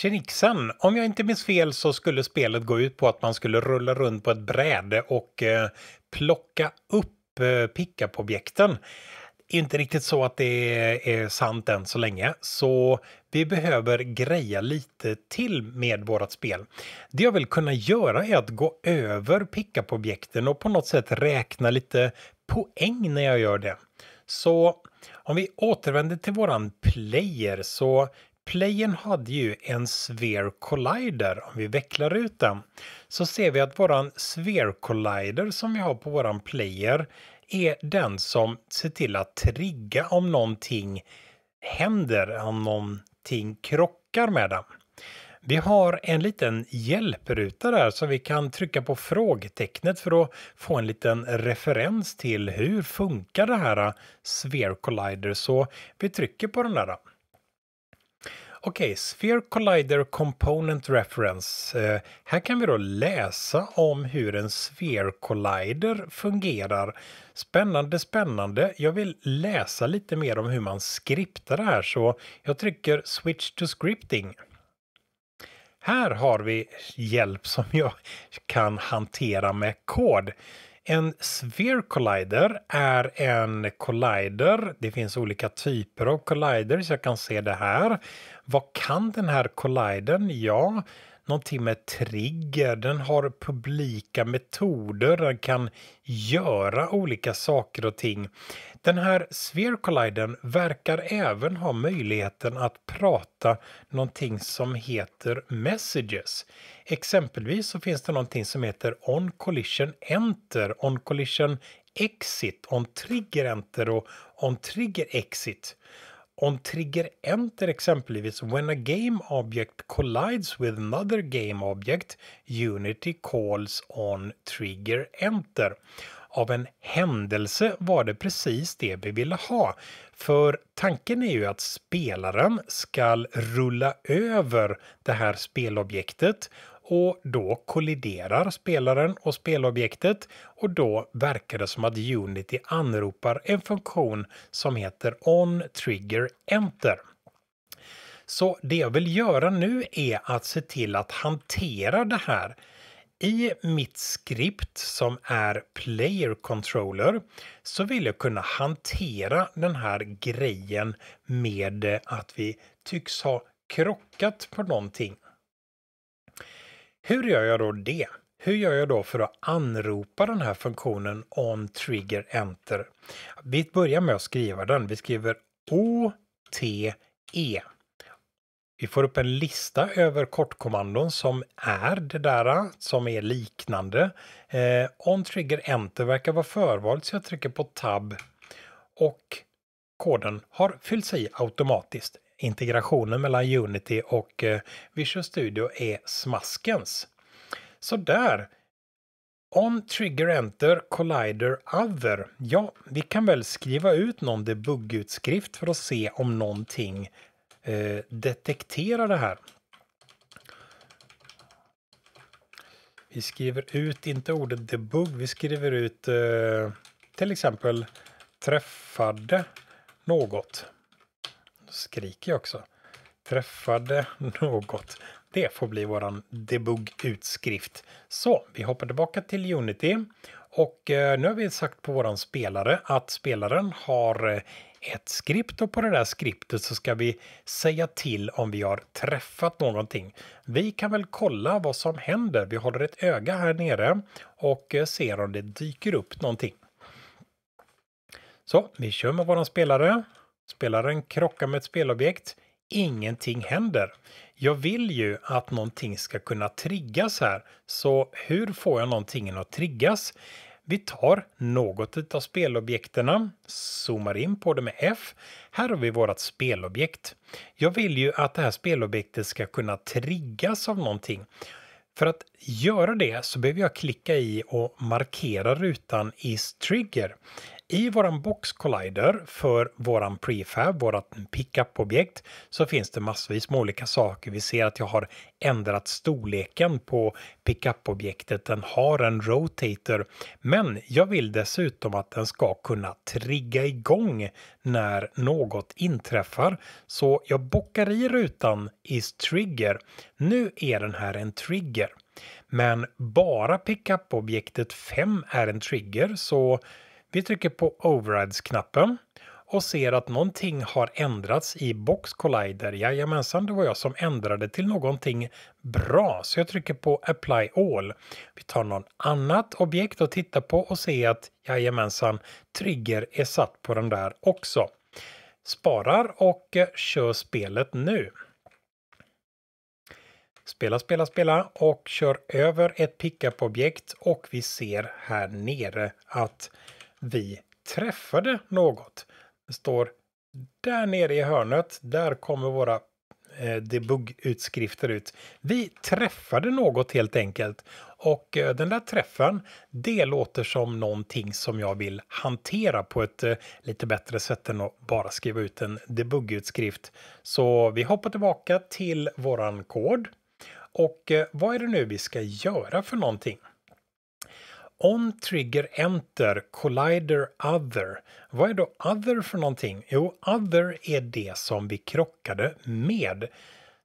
Tjenixen! Om jag inte minns fel så skulle spelet gå ut på att man skulle rulla runt på ett bräde och eh, plocka upp eh, pickup-objekten. Inte riktigt så att det är sant än så länge, så vi behöver greja lite till med vårt spel. Det jag vill kunna göra är att gå över pickup-objekten och på något sätt räkna lite poäng när jag gör det. Så om vi återvänder till våran player så Playen hade ju en Sphere Collider, om vi vecklar ut den, så ser vi att våran Sphere Collider som vi har på våran Player är den som ser till att trigga om någonting händer, om någonting krockar med den. Vi har en liten hjälpruta där som vi kan trycka på frågetecknet för att få en liten referens till hur funkar det här Sphere Collider. Så vi trycker på den där. Okej, okay, Sphere Collider Component Reference. Eh, här kan vi då läsa om hur en Sphere Collider fungerar. Spännande, spännande. Jag vill läsa lite mer om hur man skriptar det här så jag trycker Switch to Scripting. Här har vi hjälp som jag kan hantera med kod. En Sphere Collider är en collider. Det finns olika typer av colliders. Jag kan se det här. Vad kan den här collidern? Ja, någonting med trigger, den har publika metoder, den kan göra olika saker och ting. Den här Sphere Colliden verkar även ha möjligheten att prata någonting som heter Messages. Exempelvis så finns det någonting som heter On Collision Enter, On Collision Exit, On Trigger Enter och On Trigger Exit. On trigger enter exempelvis When a game object collides with another game object Unity calls on trigger enter. Av en händelse var det precis det vi ville ha. För tanken är ju att spelaren ska rulla över det här spelobjektet och då kolliderar spelaren och spelobjektet och då verkar det som att Unity anropar en funktion som heter On Trigger Enter. Så det jag vill göra nu är att se till att hantera det här i mitt skript som är Player Controller så vill jag kunna hantera den här grejen med att vi tycks ha krockat på någonting hur gör jag då det? Hur gör jag då för att anropa den här funktionen on trigger enter? Vi börjar med att skriva den. Vi skriver OTE. Vi får upp en lista över kortkommandon som är det där som är liknande. Eh, on trigger enter verkar vara förvalt så jag trycker på tab och koden har fyllts i automatiskt integrationen mellan Unity och eh, Visual Studio är smaskens. Så där. On trigger enter collider other. Ja, vi kan väl skriva ut någon debuggutskrift för att se om någonting eh, detekterar det här. Vi skriver ut, inte ordet debugg, vi skriver ut eh, till exempel träffade något skriker jag också. Träffade något. Det får bli våran debug-utskrift. Så, vi hoppar tillbaka till Unity. Och eh, nu har vi sagt på våran spelare att spelaren har eh, ett skript och på det där skriptet så ska vi säga till om vi har träffat någonting. Vi kan väl kolla vad som händer. Vi håller ett öga här nere och eh, ser om det dyker upp någonting. Så vi kör med våran spelare. Spelaren krockar med ett spelobjekt. Ingenting händer. Jag vill ju att någonting ska kunna triggas här, så hur får jag någonting att triggas? Vi tar något av spelobjekterna, zoomar in på det med F. Här har vi vårt spelobjekt. Jag vill ju att det här spelobjektet ska kunna triggas av någonting. För att göra det så behöver jag klicka i och markera rutan is trigger. I våran Box Collider för våran prefab, vårat pickup-objekt, så finns det massvis med olika saker. Vi ser att jag har ändrat storleken på pickup-objektet. Den har en rotator, men jag vill dessutom att den ska kunna trigga igång när något inträffar. Så jag bockar i rutan is trigger. Nu är den här en trigger. Men bara pickup-objektet 5 är en trigger, så vi trycker på Overrides-knappen och ser att någonting har ändrats i Box Collider. Jajamensan, det var jag som ändrade till någonting bra. Så jag trycker på Apply All. Vi tar någon annat objekt och tittar på och ser att jajamensan, trigger är satt på den där också. Sparar och eh, kör spelet nu. Spela, spela, spela och kör över ett pickup-objekt och vi ser här nere att vi träffade något. Det står där nere i hörnet, där kommer våra eh, debuggutskrifter ut. Vi träffade något helt enkelt och eh, den där träffen, det låter som någonting som jag vill hantera på ett eh, lite bättre sätt än att bara skriva ut en debuggutskrift. Så vi hoppar tillbaka till våran kod. Och eh, vad är det nu vi ska göra för någonting? On trigger enter collider other. Vad är då other för någonting? Jo, other är det som vi krockade med.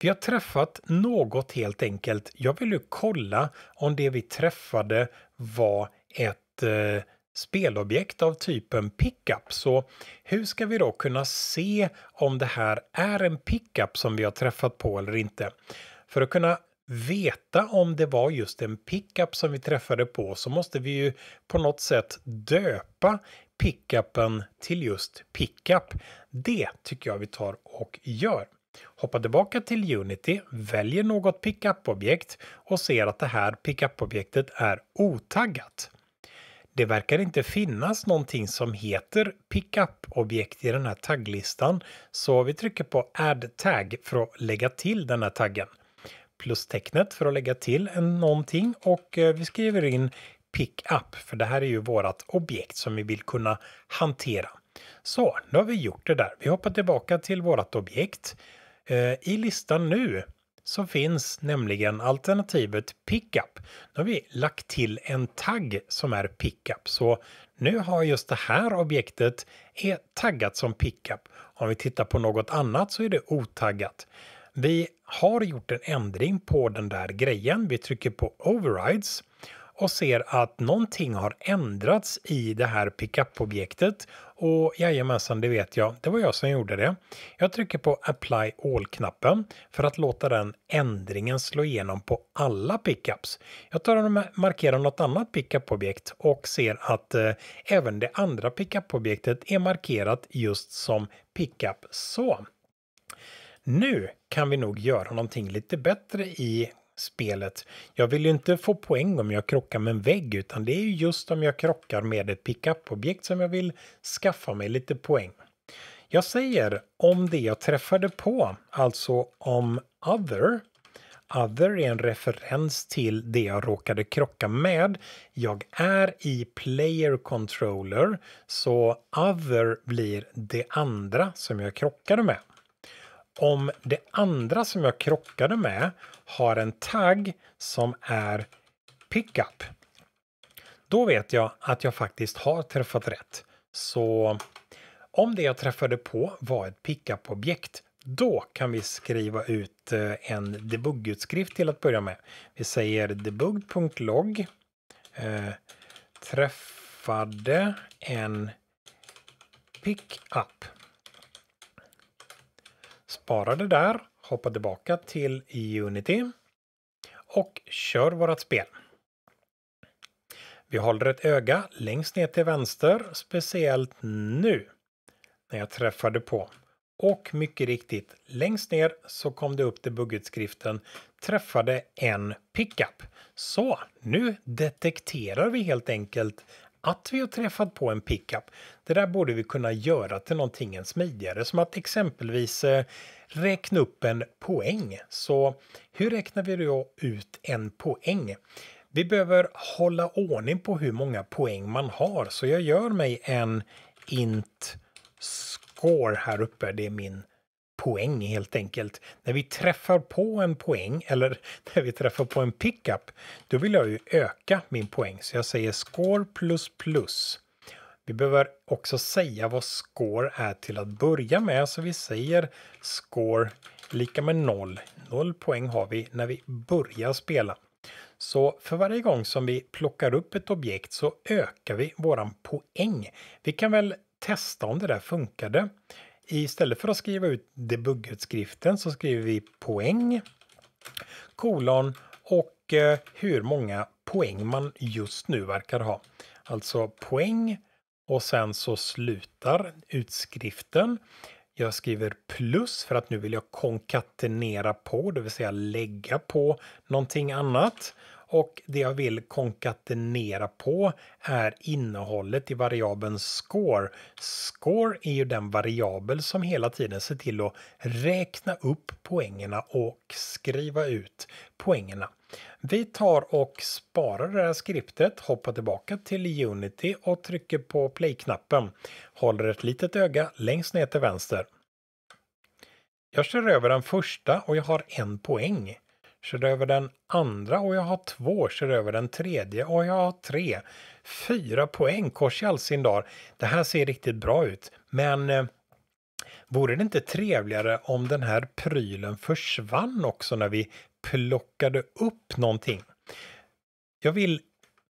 Vi har träffat något helt enkelt. Jag vill ju kolla om det vi träffade var ett eh, spelobjekt av typen pickup. Så hur ska vi då kunna se om det här är en pickup som vi har träffat på eller inte? För att kunna veta om det var just en pickup som vi träffade på så måste vi ju på något sätt döpa pickupen till just pickup. Det tycker jag vi tar och gör. Hoppa tillbaka till Unity, väljer något pickup-objekt och ser att det här pickup-objektet är otaggat. Det verkar inte finnas någonting som heter pickup-objekt i den här tagglistan så vi trycker på add tag för att lägga till den här taggen plustecknet för att lägga till en, någonting och eh, vi skriver in pickup för det här är ju vårat objekt som vi vill kunna hantera. Så, nu har vi gjort det där. Vi hoppar tillbaka till vårat objekt. Eh, I listan nu så finns nämligen alternativet pickup. Nu har vi lagt till en tagg som är pickup så nu har just det här objektet är taggat som pickup. Om vi tittar på något annat så är det otaggat. Vi har gjort en ändring på den där grejen. Vi trycker på overrides och ser att någonting har ändrats i det här pickup-objektet. Och jajamensan, det vet jag, det var jag som gjorde det. Jag trycker på Apply All-knappen för att låta den ändringen slå igenom på alla pickups. Jag tar och markerar något annat pickup-objekt och ser att eh, även det andra pickup-objektet är markerat just som pickup så nu kan vi nog göra någonting lite bättre i spelet. Jag vill ju inte få poäng om jag krockar med en vägg utan det är ju just om jag krockar med ett pickup-objekt som jag vill skaffa mig lite poäng. Jag säger om det jag träffade på, alltså om other. Other är en referens till det jag råkade krocka med. Jag är i player controller så other blir det andra som jag krockade med om det andra som jag krockade med har en tagg som är pickup. Då vet jag att jag faktiskt har träffat rätt. Så om det jag träffade på var ett pickup-objekt, då kan vi skriva ut eh, en debuggutskrift till att börja med. Vi säger debug.log eh, träffade en pickup spara det där, hoppa tillbaka till Unity och kör vårt spel. Vi håller ett öga längst ner till vänster, speciellt nu när jag träffade på. Och mycket riktigt, längst ner så kom det upp till buggutskriften träffade en pickup. Så nu detekterar vi helt enkelt att vi har träffat på en pickup. Det där borde vi kunna göra till någonting smidigare som att exempelvis eh, räkna upp en poäng. Så hur räknar vi då ut en poäng? Vi behöver hålla ordning på hur många poäng man har så jag gör mig en int score här uppe. Det är min poäng helt enkelt. När vi träffar på en poäng eller när vi träffar på en pickup, då vill jag ju öka min poäng. Så jag säger score plus plus. Vi behöver också säga vad score är till att börja med, så vi säger score lika med noll. Noll poäng har vi när vi börjar spela. Så för varje gång som vi plockar upp ett objekt så ökar vi våran poäng. Vi kan väl testa om det där funkade istället för att skriva ut debuggutskriften så skriver vi poäng, kolon och eh, hur många poäng man just nu verkar ha. Alltså poäng och sen så slutar utskriften. Jag skriver plus för att nu vill jag konkatenera på, det vill säga lägga på någonting annat och det jag vill konkatenera på är innehållet i variabeln score. Score är ju den variabel som hela tiden ser till att räkna upp poängerna och skriva ut poängerna. Vi tar och sparar det här skriptet, hoppar tillbaka till Unity och trycker på play-knappen. Håller ett litet öga längst ner till vänster. Jag kör över den första och jag har en poäng kör över den andra och jag har två, kör över den tredje och jag har tre. Fyra poäng, kors i all sin dar. Det här ser riktigt bra ut, men eh, vore det inte trevligare om den här prylen försvann också när vi plockade upp någonting? Jag vill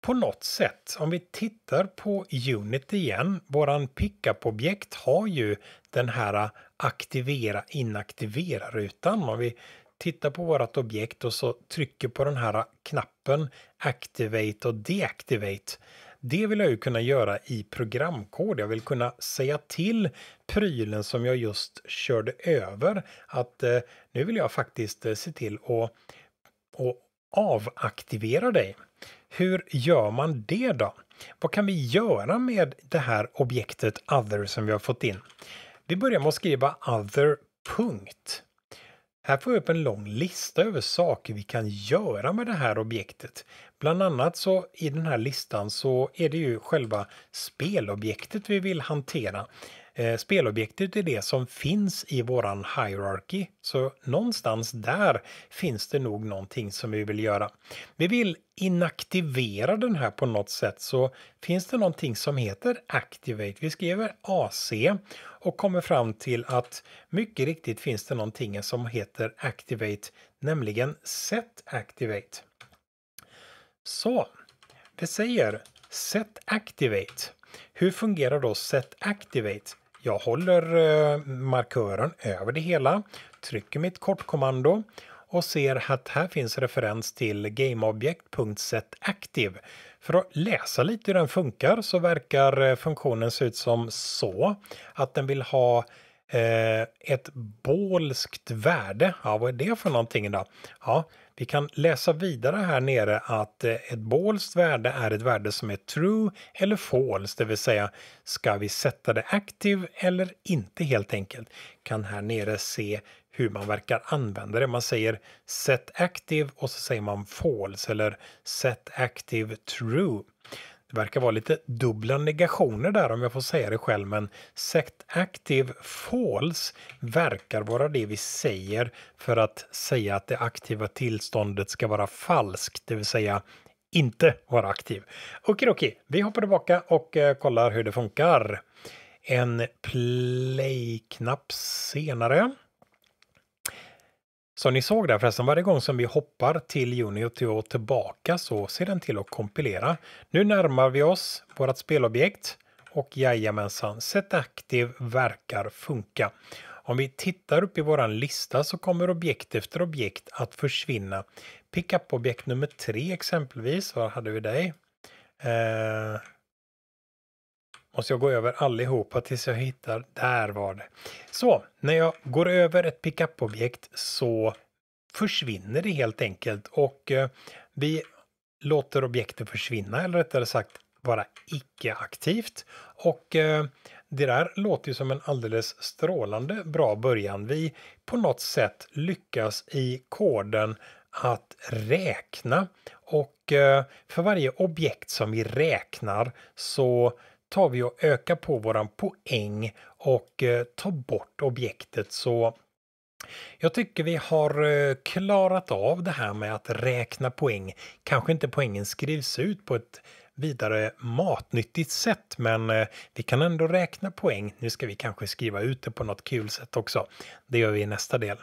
på något sätt, om vi tittar på Unit igen, våran pickup-objekt har ju den här aktivera inaktivera-rutan. Om vi tittar på vårt objekt och så trycker på den här knappen Activate och Deactivate. Det vill jag ju kunna göra i programkod. Jag vill kunna säga till prylen som jag just körde över att eh, nu vill jag faktiskt eh, se till att och avaktivera dig. Hur gör man det då? Vad kan vi göra med det här objektet other som vi har fått in? Vi börjar med att skriva other punkt. Här får jag upp en lång lista över saker vi kan göra med det här objektet. Bland annat så i den här listan så är det ju själva spelobjektet vi vill hantera. Eh, spelobjektet är det som finns i våran hierarchy. Så någonstans där finns det nog någonting som vi vill göra. Vi vill inaktivera den här på något sätt så finns det någonting som heter Activate. Vi skriver AC och kommer fram till att mycket riktigt finns det någonting som heter Activate, nämligen Set Activate. Så, vi säger Set Activate. Hur fungerar då Set Activate? Jag håller eh, markören över det hela, trycker mitt kortkommando och ser att här finns referens till GameObject.setActive. För att läsa lite hur den funkar så verkar eh, funktionen se ut som så att den vill ha eh, ett bolskt värde. Ja, vad är det för någonting då? Ja, vi kan läsa vidare här nere att eh, ett bolst värde är ett värde som är true eller false, det vill säga ska vi sätta det active eller inte helt enkelt. Kan här nere se hur man verkar använda det. Man säger set active och så säger man false eller set active true. Det verkar vara lite dubbla negationer där om jag får säga det själv men sect active false verkar vara det vi säger för att säga att det aktiva tillståndet ska vara falskt, det vill säga inte vara aktiv. Okej, okej, vi hoppar tillbaka och eh, kollar hur det funkar. En play-knapp senare. Som ni såg där förresten, varje gång som vi hoppar till Unity och tillbaka så ser den till att kompilera. Nu närmar vi oss vårt spelobjekt och jajamensan, Set Active verkar funka. Om vi tittar upp i våran lista så kommer objekt efter objekt att försvinna. Pickup-objekt nummer tre exempelvis, var hade vi dig? Eh, Måste jag gå över allihopa tills jag hittar, där var det. Så, när jag går över ett pickup-objekt så försvinner det helt enkelt och eh, vi låter objektet försvinna eller rättare sagt vara icke-aktivt. Och eh, det där låter ju som en alldeles strålande bra början. Vi på något sätt lyckas i koden att räkna och eh, för varje objekt som vi räknar så tar vi och ökar på våran poäng och eh, tar bort objektet så jag tycker vi har eh, klarat av det här med att räkna poäng. Kanske inte poängen skrivs ut på ett vidare matnyttigt sätt men eh, vi kan ändå räkna poäng. Nu ska vi kanske skriva ut det på något kul sätt också. Det gör vi i nästa del.